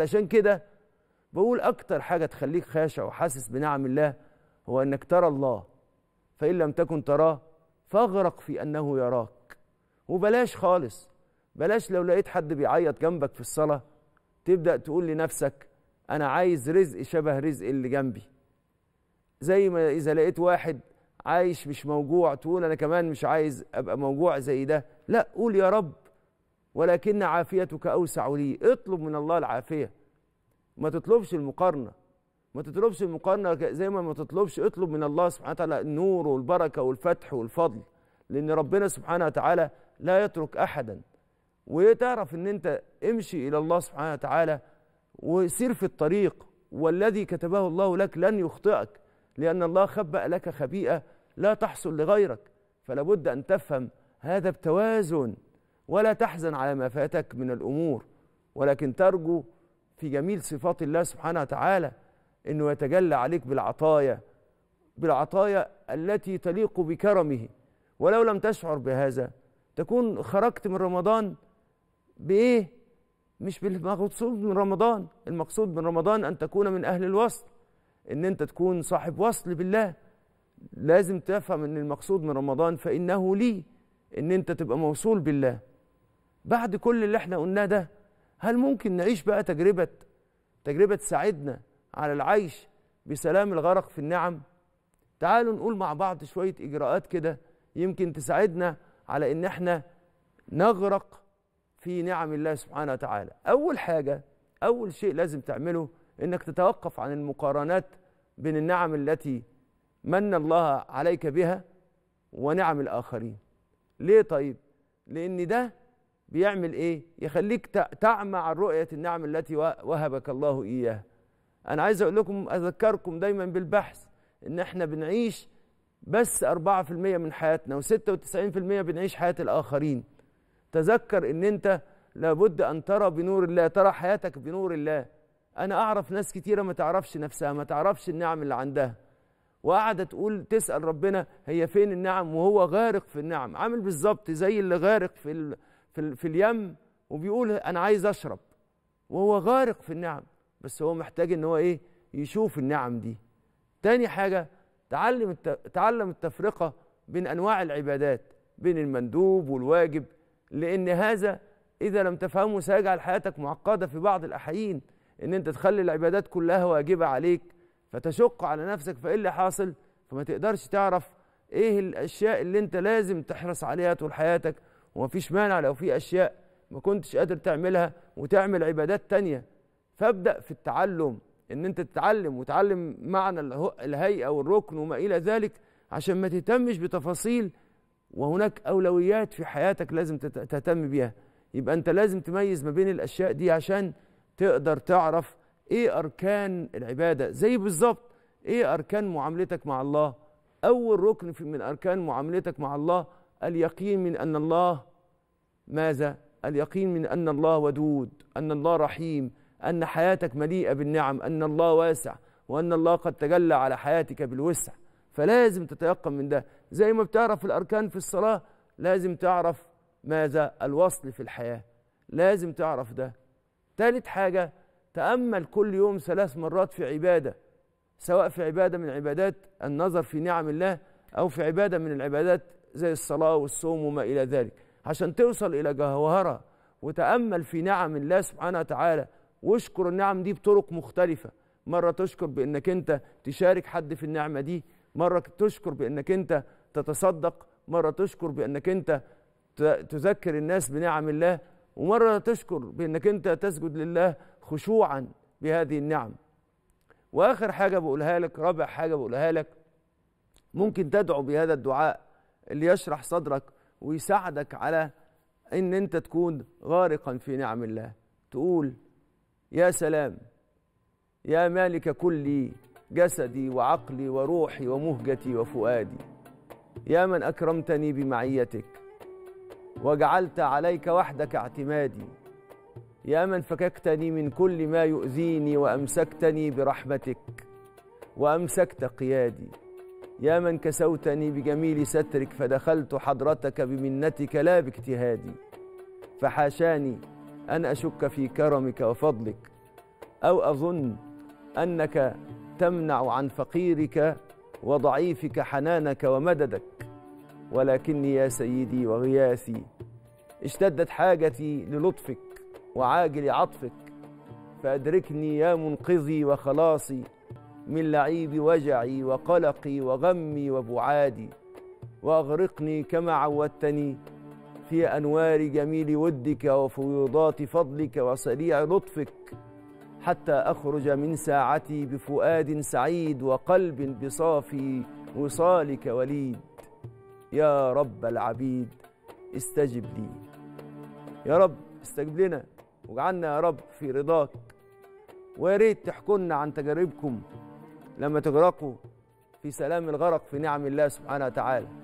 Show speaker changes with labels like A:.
A: علشان كده بقول أكتر حاجة تخليك خاشع وحاسس بنعم الله هو أنك ترى الله فإن لم تكن تراه فاغرق في أنه يراك وبلاش خالص بلاش لو لقيت حد بيعيط جنبك في الصلاة تبدأ تقول لنفسك أنا عايز رزق شبه رزق اللي جنبي زي ما إذا لقيت واحد عايش مش موجوع تقول أنا كمان مش عايز أبقى موجوع زي ده لا قول يا رب ولكن عافيتك أوسع لي اطلب من الله العافية ما تطلبش المقارنة ما تطلبش المقارنة زي ما ما تطلبش اطلب من الله سبحانه وتعالى النور والبركة والفتح والفضل لأن ربنا سبحانه وتعالى لا يترك أحدا وتعرف أن أنت امشي إلى الله سبحانه وتعالى وسير في الطريق والذي كتبه الله لك لن يخطئك لأن الله خبأ لك خبيئة لا تحصل لغيرك فلابد أن تفهم هذا بتوازن ولا تحزن على ما فاتك من الأمور ولكن ترجو في جميل صفات الله سبحانه وتعالى أنه يتجلى عليك بالعطايا بالعطايا التي تليق بكرمه ولو لم تشعر بهذا تكون خرجت من رمضان بإيه؟ مش بالمقصود من رمضان المقصود من رمضان أن تكون من أهل الوصل ان انت تكون صاحب وصل بالله لازم تفهم ان المقصود من رمضان فانه لي ان انت تبقى موصول بالله بعد كل اللي احنا قلناه ده هل ممكن نعيش بقى تجربة تجربة تساعدنا على العيش بسلام الغرق في النعم تعالوا نقول مع بعض شوية إجراءات كده يمكن تساعدنا على إن احنا نغرق في نعم الله سبحانه وتعالى أول حاجة أول شيء لازم تعمله إنك تتوقف عن المقارنات بين النعم التي من الله عليك بها ونعم الآخرين ليه طيب؟ لأن ده بيعمل ايه يخليك تعمى عن رؤية النعم التي وهبك الله إياها أنا عايز أقول لكم أذكركم دايما بالبحث إن إحنا بنعيش بس 4% من حياتنا و96% بنعيش حياة الآخرين تذكر إن أنت لابد أن ترى بنور الله ترى حياتك بنور الله أنا أعرف ناس كتيرة ما تعرفش نفسها ما تعرفش النعم اللي عندها وقاعدة تقول تسأل ربنا هي فين النعم وهو غارق في النعم عامل بالظبط زي اللي غارق في في, في اليم وبيقول انا عايز اشرب وهو غارق في النعم بس هو محتاج ان هو ايه يشوف النعم دي تاني حاجه تعلم تعلم التفرقه بين انواع العبادات بين المندوب والواجب لان هذا اذا لم تفهمه سيجعل حياتك معقده في بعض الاحيين ان انت تخلي العبادات كلها واجبه عليك فتشق على نفسك فايه اللي حاصل فما تقدرش تعرف ايه الاشياء اللي انت لازم تحرص عليها طول حياتك ومفيش مانع لو في اشياء ما كنتش قادر تعملها وتعمل عبادات تانية فابدا في التعلم ان انت تتعلم وتعلم معنى الهيئه والركن وما الى ذلك عشان ما تهتمش بتفاصيل وهناك اولويات في حياتك لازم تهتم بيها يبقى انت لازم تميز ما بين الاشياء دي عشان تقدر تعرف ايه اركان العباده زي بالظبط ايه اركان معاملتك مع الله اول ركن في من اركان معاملتك مع الله اليقين من أن الله ماذا؟ اليقين من أن الله ودود أن الله رحيم أن حياتك مليئة بالنعم أن الله واسع وأن الله قد تجلى على حياتك بالوسع فلازم تتيقن من ده زي ما بتعرف الأركان في الصلاة لازم تعرف ماذا الوصل في الحياة لازم تعرف ده ثالث حاجة تأمل كل يوم ثلاث مرات في عبادة سواء في عبادة من عبادات النظر في نعم الله أو في عبادة من العبادات زي الصلاة والصوم وما إلى ذلك عشان توصل إلى جوهرها وتأمل في نعم الله سبحانه وتعالى واشكر النعم دي بطرق مختلفة مرة تشكر بأنك أنت تشارك حد في النعمة دي مرة تشكر بأنك أنت تتصدق مرة تشكر بأنك أنت تذكر الناس بنعم الله ومرة تشكر بأنك أنت تسجد لله خشوعا بهذه النعم وآخر حاجة بقولها لك رابع حاجة بقولها لك ممكن تدعو بهذا الدعاء اللي يشرح صدرك ويساعدك على ان انت تكون غارقا في نعم الله تقول يا سلام يا مالك كلي جسدي وعقلي وروحي ومهجتي وفؤادي يا من اكرمتني بمعيتك وجعلت عليك وحدك اعتمادي يا من فككتني من كل ما يؤذيني وامسكتني برحمتك وامسكت قيادي يا من كسوتني بجميل سترك فدخلت حضرتك بمنتك لا باجتهادي فحاشاني أن أشك في كرمك وفضلك أو أظن أنك تمنع عن فقيرك وضعيفك حنانك ومددك ولكني يا سيدي وغياثي اشتدت حاجتي للطفك وعاجل عطفك فأدركني يا منقذي وخلاصي من لعيب وجعي وقلقي وغمي وبعادي واغرقني كما عودتني في انوار جميل ودك وفيوضات فضلك وسريع لطفك حتى اخرج من ساعتي بفؤاد سعيد وقلب بصافي وصالك وليد يا رب العبيد استجب لي يا رب استجب لنا واجعلنا يا رب في رضاك ويا ريت تحكولنا عن تجاربكم لما تغرقوا في سلام الغرق في نعم الله سبحانه وتعالى